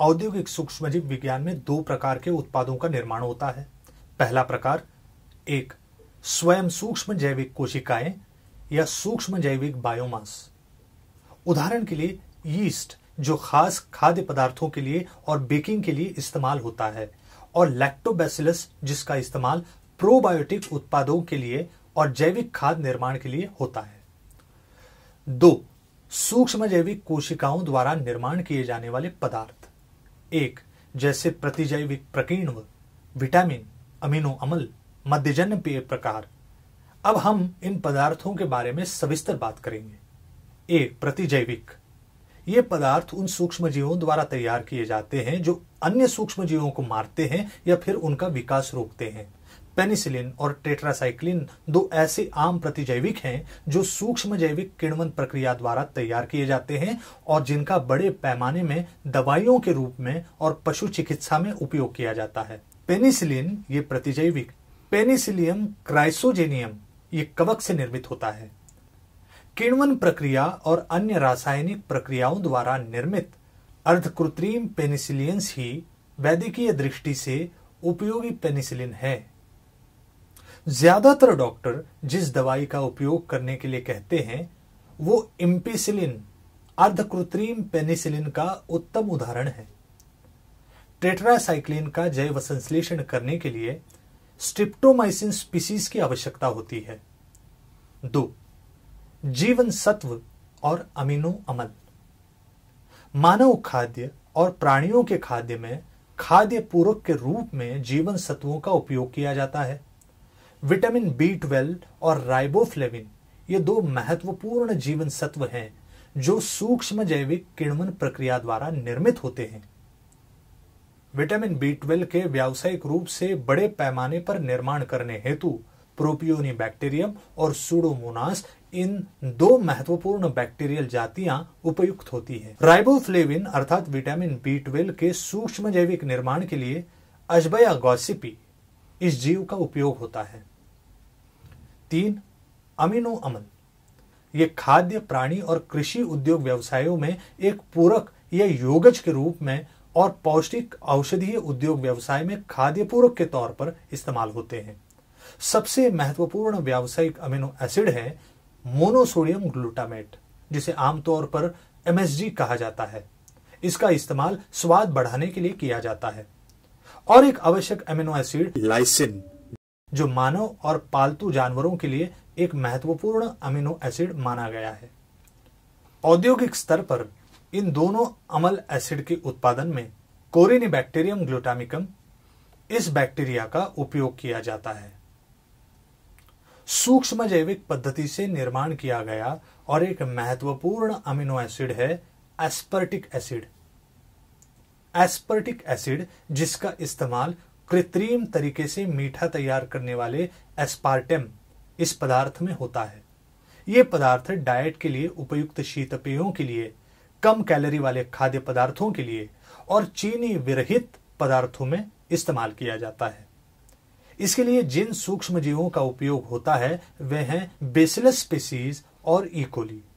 औद्योगिक सूक्ष्मजीव विज्ञान में दो प्रकार के उत्पादों का निर्माण होता है पहला प्रकार एक स्वयं सूक्ष्म जैविक कोशिकाएं या सूक्ष्म जैविक बायोमास उदाहरण के लिए यीस्ट जो खास खाद्य पदार्थों के लिए और बेकिंग के लिए इस्तेमाल होता है और लैक्टोबैसिलस जिसका इस्तेमाल प्रोबायोटिक उत्पादों के लिए और जैविक खाद निर्माण के लिए होता है दो सूक्ष्म जैविक कोशिकाओं द्वारा निर्माण किए जाने वाले पदार्थ एक जैसे प्रतिजैविक प्रकीर्ण विटामिन अमीनो अमल मध्यजन्य पेय प्रकार अब हम इन पदार्थों के बारे में सविस्तर बात करेंगे एक प्रतिजैविक ये पदार्थ उन सूक्ष्म जीवों द्वारा तैयार किए जाते हैं जो अन्य सूक्ष्म जीवों को मारते हैं या फिर उनका विकास रोकते हैं पेनिसिलिन और टेट्रासाइक्लिन दो ऐसे आम प्रतिजैविक हैं जो सूक्ष्म जैविक किण्वन प्रक्रिया द्वारा तैयार किए जाते हैं और जिनका बड़े पैमाने में दवाइयों के रूप में और पशु चिकित्सा में उपयोग किया जाता है पेनिसिलिन ये प्रतिजैविक पेनिसिलियम क्राइसोजेनियम ये कवक से निर्मित होता है किण्वन प्रक्रिया और अन्य रासायनिक प्रक्रियाओं द्वारा निर्मित अर्धकृत्रिम पेनिसिलियंस ही वैद्यकीय दृष्टि से उपयोगी पेनिसिलिन है ज्यादातर डॉक्टर जिस दवाई का उपयोग करने के लिए कहते हैं वो इम्पीसिलिन अर्धकृत्रिम पेनिसिलिन का उत्तम उदाहरण है टेट्रासाइक्लिन का जैव संश्लेषण करने के लिए स्ट्रिप्टोमाइसिन स्पीसीज की आवश्यकता होती है दो जीवन सत्व और अमीनो अमल मानव खाद्य और प्राणियों के खाद्य में खाद्य पूरक के रूप में जीवन सत्वों का उपयोग किया जाता है विटामिन बी ट्वेल्व और राइबोफ्लेविन ये दो महत्वपूर्ण जीवन सत्व हैं जो सूक्ष्म जैविक किण्वन प्रक्रिया द्वारा निर्मित होते हैं विटामिन बी ट्वेल्व के व्यावसायिक रूप से बड़े पैमाने पर निर्माण करने हेतु प्रोपियोनी बैक्टीरियम और सूडोमोनास इन दो महत्वपूर्ण बैक्टीरियल जातियां उपयुक्त होती है राइबोफ्लेविन अर्थात विटामिन बी ट्वेल्व के सूक्ष्म जैविक निर्माण के लिए अजबया गॉसिपी इस जीव का उपयोग होता है तीन अमीनो अमल ये खाद्य प्राणी और कृषि उद्योग व्यवसायों में एक पूरक या योगज के रूप में और पौष्टिक औषधीय उद्योग व्यवसाय में खाद्य पूरक के तौर पर इस्तेमाल होते हैं सबसे महत्वपूर्ण व्यावसायिक अमीनो एसिड है मोनोसोडियम ग्लूटामेट जिसे आमतौर पर एमएसजी कहा जाता है इसका इस्तेमाल स्वाद बढ़ाने के लिए किया जाता है और एक आवश्यक अमीनो एसिड लाइसिन जो मानव और पालतू जानवरों के लिए एक महत्वपूर्ण अमीनो एसिड माना गया है औद्योगिक स्तर पर इन दोनों अमल एसिड के उत्पादन में कोरिनी बैक्टीरियम ग्लूटामिकम इस बैक्टीरिया का उपयोग किया जाता है सूक्ष्म जैविक पद्धति से निर्माण किया गया और एक महत्वपूर्ण अमीनो एसिड है एस्पर्टिक एसिड एस्पर्टिक एसिड जिसका इस्तेमाल कृत्रिम तरीके से मीठा तैयार करने वाले एस्पार्टम इस पदार्थ में होता है ये पदार्थ डाइट के लिए उपयुक्त शीतपेयों के लिए कम कैलोरी वाले खाद्य पदार्थों के लिए और चीनी विरहित पदार्थों में इस्तेमाल किया जाता है इसके लिए जिन सूक्ष्म जीवों का उपयोग होता है वे हैं बेसिलस स्पीसीज और इकोली e.